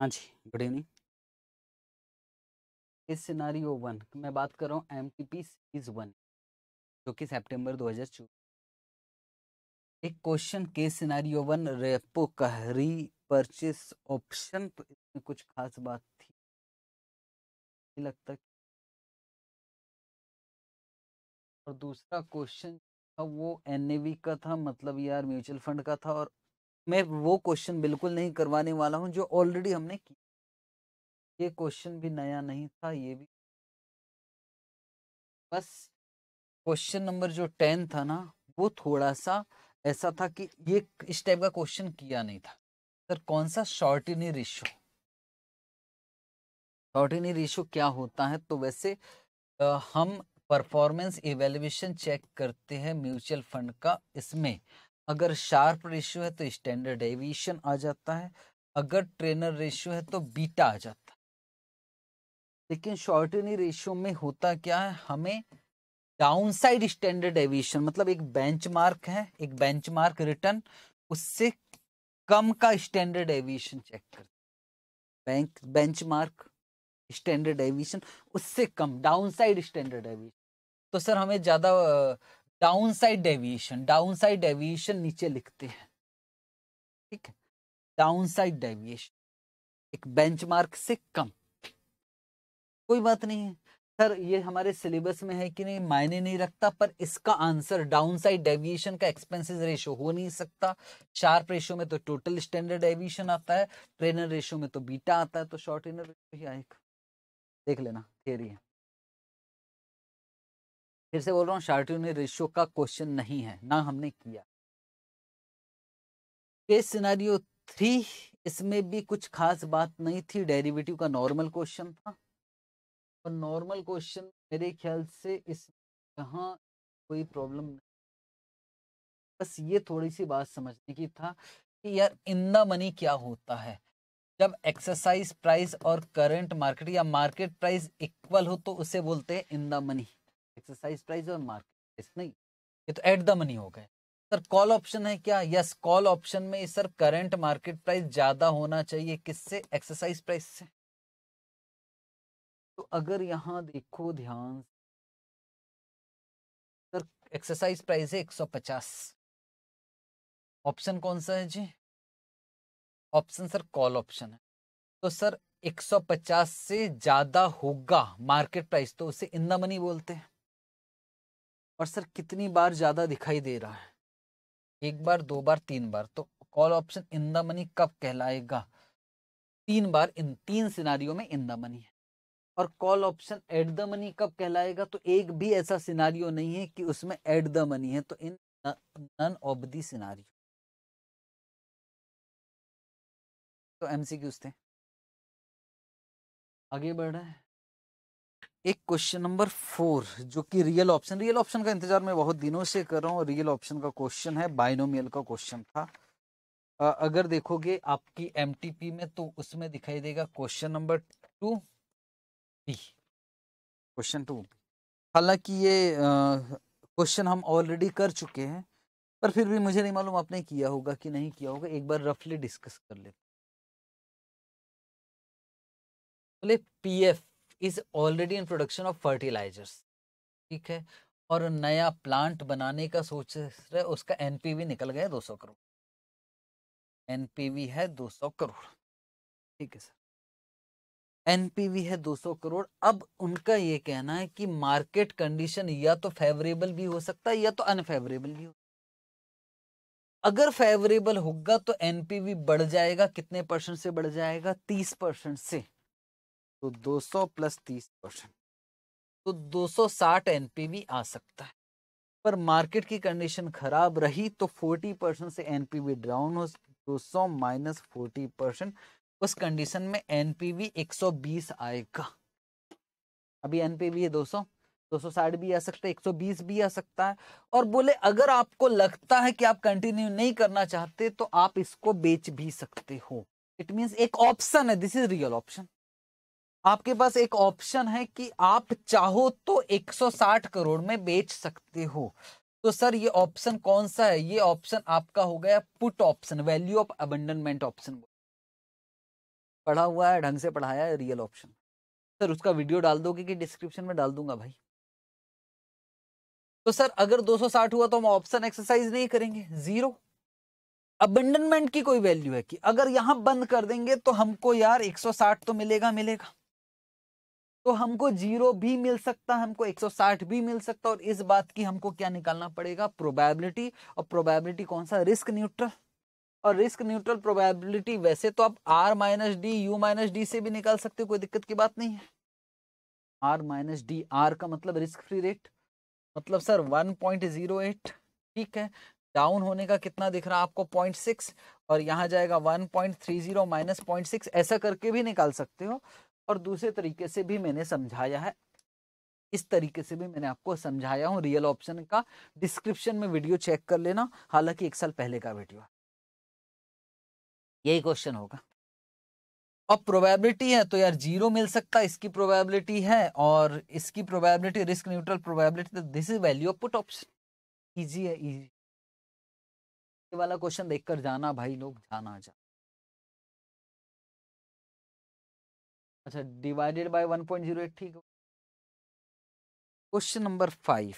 हाँ जी good evening इस सिनारियो वन मैं बात कर रहा हूँ M T P series one जो कि सेप्टेम्बर दो हजार चौबीस एक क्वेश्चन के सिनारियो वन रेपो कहरी परचेस ऑप्शन तो इसमें कुछ खास बात थी लगता है और दूसरा क्वेश्चन था वो एन का था मतलब यार म्यूचुअल फंड का था और मैं वो क्वेश्चन बिल्कुल नहीं करवाने वाला हूँ जो ऑलरेडी हमने किया ये क्वेश्चन भी नया नहीं था ये भी बस क्वेश्चन नंबर जो टेन था ना वो थोड़ा सा ऐसा था कि ये इस टाइप का क्वेश्चन किया नहीं था सर कौन सा शॉर्टिनी रेशो इन रेशो क्या होता है तो वैसे आ, हम परफॉर्मेंस इवेल्युएशन चेक करते हैं म्यूचुअल फंड का इसमें अगर शार्प रेशियो है तो स्टैंडर्ड एविएशन आ जाता है अगर ट्रेनर रेशियो है तो बीटा आ जाता है लेकिन शॉर्टनी रेशियो में होता क्या है हमें डाउनसाइड स्टैंडर्ड एविएशन मतलब एक बेंचमार्क है एक बेंचमार्क रिटर्न उससे कम का स्टैंडर्ड एविएशन चेक करते बैंक बेंचमार्क स्टैंडर्ड एविएशन उससे कम डाउनसाइड स्टैंडर्ड एविएशन तो सर हमें ज़्यादा down side deviation down side deviation नीचे लिखते हैं ठीक है डाउन साइड डेविएशन एक बेंचमार्क से कम कोई बात नहीं है सर ये हमारे सिलेबस में है कि नहीं मायने नहीं रखता पर इसका आंसर डाउन साइड डेविएशन का एक्सपेंसेस रेशो हो नहीं सकता शार्प रेशो में तो टोटल स्टैंडर्ड डेविएशन आता है ट्रेनर रेशो में तो बीटा आता है तो शॉर्ट इनर ही आएगा देख लेना थियरी है फिर से बोल रहा हूँ यूनिट रेशियो का क्वेश्चन नहीं है ना हमने किया केस सिनारियो थ्री इसमें भी कुछ खास बात नहीं थी डेरिवेटिव का नॉर्मल क्वेश्चन था और नॉर्मल क्वेश्चन मेरे ख्याल से इस यहाँ कोई प्रॉब्लम नहीं बस ये थोड़ी सी बात समझने की था कि यार इन द मनी क्या होता है जब एक्सरसाइज प्राइस और करंट मार्केट या मार्केट प्राइस इक्वल हो तो उसे बोलते हैं in the money exercise price और मार्केट प्राइस नहीं ये तो एट द मनी हो गए सर कॉल ऑप्शन है क्या यस कॉल ऑप्शन में सर करंट मार्केट प्राइस ज्यादा होना चाहिए किससे एक्सरसाइज प्राइस से तो अगर यहाँ देखो ध्यान सर एक्सरसाइज प्राइस है 150 ऑप्शन कौन सा है जी ऑप्शन सर कॉल ऑप्शन है तो सर 150 से ज्यादा होगा मार्केट प्राइस तो उसे इन द मनी बोलते हैं और सर कितनी बार ज़्यादा दिखाई दे रहा है एक बार दो बार तीन बार तो call option in the money कब कहलाएगा तीन बार इन तीन सिनारियों में इन द मनी है और call option at the money कब कहलाएगा तो एक भी ऐसा सिनारियो नहीं है कि उसमें एट द मनी है तो in none of the scenario तो एमसीक्यूज थे आगे बढ़ रहे हैं एक क्वेश्चन नंबर फोर जो कि रियल ऑप्शन रियल ऑप्शन का इंतजार मैं बहुत दिनों से कर रहा हूँ रियल ऑप्शन का क्वेश्चन है बाइनोमियल का क्वेश्चन था आ, अगर देखोगे आपकी एम में तो उसमें दिखाई देगा question number two B question two हालांकि ये क्वेश्चन हम ऑलरेडी कर चुके हैं पर फिर भी मुझे नहीं मालूम आपने किया होगा कि नहीं किया होगा एक बार रफली डिस्कस कर लेते P F is already in production of fertilizers ठीक है और नया प्लांट बनाने का सोच रहे उसका एनपीवी निकल गया दो सौ करोड़ एनपीवी है दो सौ करोड़ ठीक है सर एनपीवी है सौ करोड़ अब उनका ये कहना है कि मार्केट कंडीशन या तो फेवरेबल भी हो सकता है या तो अनफेवरेबल भी हो अगर फेवरेबल होगा तो एनपीवी बढ़ जाएगा कितने परसेंट से बढ़ जाएगा तीस परसेंट से तो 200 प्लस 30 परसेंट तो 260 एनपीवी आ सकता है पर मार्केट की कंडीशन खराब रही तो 40 परसेंट से एनपीवी डाउन हो 200 माइनस फोर्टी परसेंट उस कंडीशन में एनपीवी 120 आएगा अभी एनपीवी है 200 साठ भी आ सकता है एक सौ बीस भी आ सकता है और बोले अगर आपको लगता है कि आप कंटिन्यू नहीं करना चाहते तो आप इसको बेच भी सकते हो इट मीन्स एक ऑप्शन है दिस इज रियल ऑप्शन आपके पास एक ऑप्शन है कि आप चाहो तो 160 करोड़ में बेच सकते हो तो सर ये ऑप्शन कौन सा है ये ऑप्शन आपका हो गया put option value of abandonment option पढ़ा हुआ है ढंग से पढ़ाया है रियल ऑप्शन सर उसका वीडियो डाल दोगे कि डिस्क्रिप्शन में डाल दूंगा भाई तो सर अगर 260 हुआ तो हम ऑप्शन एक्सरसाइज नहीं करेंगे जीरो अबंडनमेंट की कोई वैल्यू है कि अगर यहां बंद कर देंगे तो हमको यार 160 तो मिलेगा मिलेगा तो हमको जीरो भी मिल सकता है हमको 160 भी मिल सकता है और इस बात की हमको क्या निकालना पड़ेगा प्रोबेबिलिटी और प्रोबेबिलिटी कौन सा रिस्क न्यूट्रल और रिस्क न्यूट्रल प्रोबेबिलिटी वैसे तो आप R minus D U minus D से भी निकाल सकते हो कोई दिक्कत की बात नहीं है आर माइनस डी आर का मतलब रिस्क फ्री रेट मतलब सर वन ठीक है डाउन होने का कितना दिख रहा है आपको पॉइंट और यहाँ जाएगा one point three zero minus point six ऐसा करके भी निकाल सकते हो और दूसरे तरीके से भी मैंने समझाया है इस तरीके से भी मैंने आपको समझाया हूँ रियल ऑप्शन का डिस्क्रिप्शन में वीडियो चेक कर लेना हालांकि एक साल पहले का वीडियो है यही क्वेश्चन होगा अब प्रोबेबिलिटी है तो यार जीरो मिल सकता है इसकी प्रोबेबिलिटी है और इसकी प्रोबेबिलिटी रिस्क न्यूट्रल प्रोबेबिलिटी तो this is value of put option easy है इजी ये वाला क्वेश्चन देखकर जाना भाई लोग जाना जा अच्छा डिवाइडेड बाय 1.08 ठीक है क्वेश्चन नंबर फाइव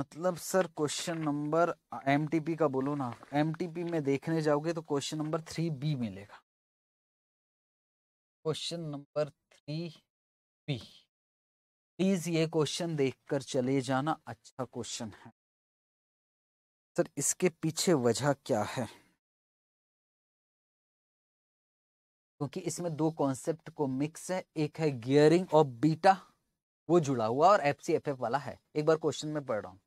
मतलब सर क्वेश्चन नंबर एमटीपी का बोलो ना एमटीपी में देखने जाओगे तो क्वेश्चन नंबर थ्री बी मिलेगा question number three B please ये क्वेश्चन देखकर चले जाना अच्छा क्वेश्चन है सर इसके पीछे वजह क्या है क्योंकि इसमें दो कॉन्सेप्ट को मिक्स है एक है गियरिंग और बीटा वो जुड़ा हुआ और एफ सी एफ एफ वाला है एक बार क्वेश्चन में पढ़ रहा हूं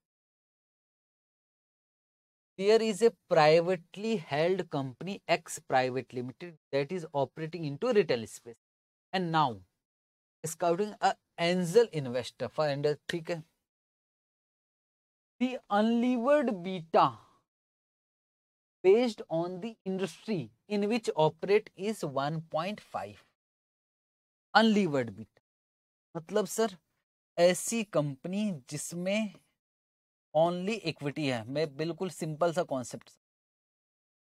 there is a privately held company X private limited that is operating in to retail space and now scouting angel investor for and ठीक है the unlevered beta based on the industry in which operate is 1.5 unlevered beta मतलब sir ऐसी कंपनी जिसमें only equity है मैं बिल्कुल simple सा कॉन्सेप्ट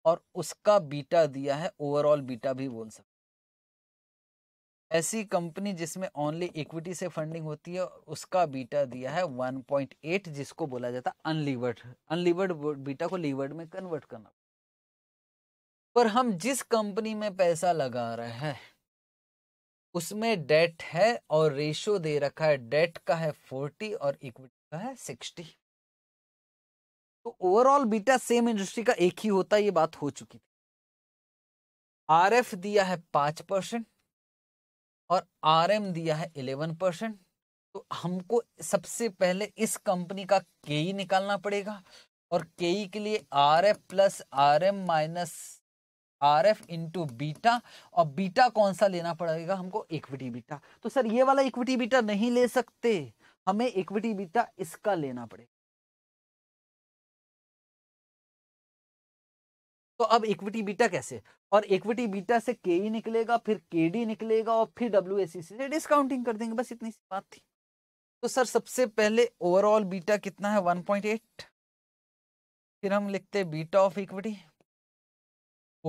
और उसका बीटा दिया है ओवरऑल बीटा भी बोल सकते ऐसी कंपनी जिसमें ओनली इक्विटी से फंडिंग होती है उसका बीटा दिया है 1.8 जिसको बोला जाता है अनलिवर्ड अनलिवर्ड बीटा को लीवर्ड में कन्वर्ट करना पर हम जिस कंपनी में पैसा लगा रहे हैं उसमें डेट है और रेशियो दे रखा है डेट का है फोर्टी और इक्विटी का है सिक्सटी तो ओवरऑल बीटा सेम इंडस्ट्री का एक ही होता ये बात हो चुकी थी आर एफ दिया है पांच परसेंट और आर एम दिया है इलेवन परसेंट तो हमको सबसे पहले इस कंपनी का केई निकालना पड़ेगा और केई के लिए R F plus R M minus R F into beta और बीटा कौन सा लेना पड़ेगा हमको इक्विटी बीटा तो सर ये वाला इक्विटी बीटा नहीं ले सकते हमें इक्विटी बीटा इसका लेना पड़ेगा तो अब इक्विटी बीटा कैसे और इक्विटी बीटा से के ई निकलेगा फिर के डी निकलेगा और फिर डब्ल्यू से डिस्काउंटिंग कर देंगे बस इतनी सी बात थी तो सर सबसे पहले ओवरऑल बीटा कितना है 1.8 फिर हम लिखते बीटा ऑफ इक्विटी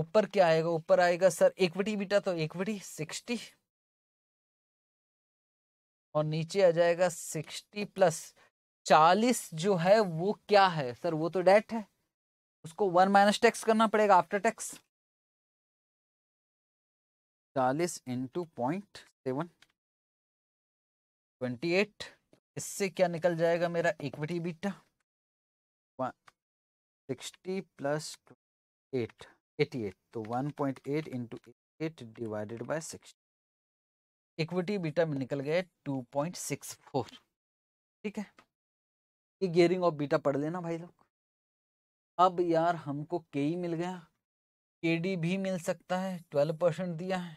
ऊपर क्या आएगा ऊपर आएगा सर इक्विटी बीटा तो इक्विटी सिक्सटी और नीचे आ जाएगा सिक्सटी प्लस चालीस जो है वो क्या है सर वो तो डेट है उसको वन माइनस टैक्स करना पड़ेगा आफ्टर टैक्स चालीस into point seven twenty eight इससे क्या निकल जाएगा मेरा equity beta sixty plus eight 88 तो 1.8 into 8 divided by 60 by six equity beta में निकल गया 2.64 ठीक है ये गेयरिंग ऑफ बीटा पढ़ लेना भाई लोग अब यार हमको के ही मिल गया के भी मिल सकता है 12 परसेंट दिया है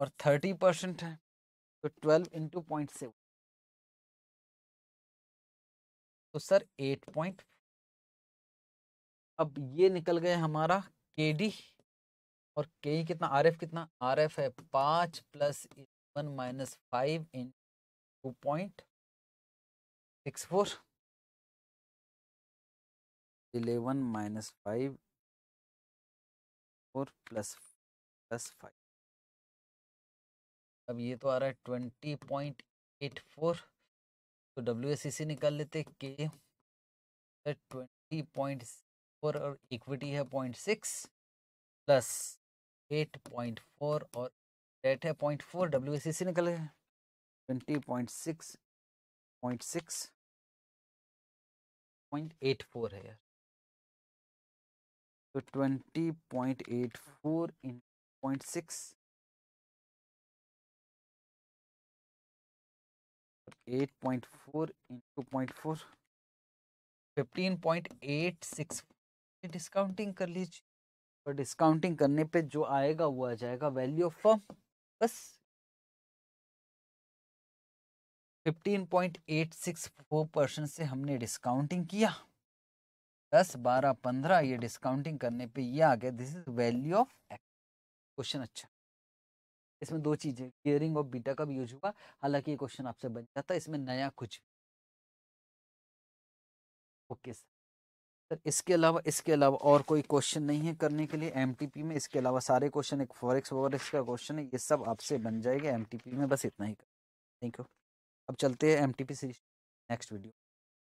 और 30 परसेंट है तो 12 इंटू पॉइंट सेवन तो सर एट अब ये निकल गया हमारा के डी और के कितना आर एफ कितना आर एफ है पाँच plus eleven minus five into point six four eleven minus five four plus plus five अब ये तो आ रहा है ट्वेंटी पॉइंट एट फोर तो डब्ल्यू एस सी निकाल लेते के ट्वेंटी पॉइंट फोर और इक्विटी है point six plus eight point four और डेट है point four W S C निकल गया twenty point six point six point eight four है यार तो twenty point eight four in point six eight point four into point four fifteen point eight six discounting कर लीजिए और discounting करने पे जो आएगा वो आ जाएगा वैल्यू ऑफ फर्म बस 15.864 परसेंट से हमने डिस्काउंटिंग किया दस बारह पंद्रह ये डिस्काउंटिंग करने पे ये आ गया this is value of question अच्छा इसमें दो चीज़ें गियरिंग ऑफ बीटा का भी यूज हुआ हालांकि ये क्वेश्चन आपसे बन जाता है इसमें नया कुछ ओके सर सर इसके अलावा इसके अलावा और कोई क्वेश्चन नहीं है करने के लिए एम में इसके अलावा सारे क्वेश्चन एक फॉरेक्स वॉरेक्स का क्वेश्चन है ये सब आपसे बन जाएगा एम में बस इतना ही थैंक यू अब चलते हैं एम टी नेक्स्ट वीडियो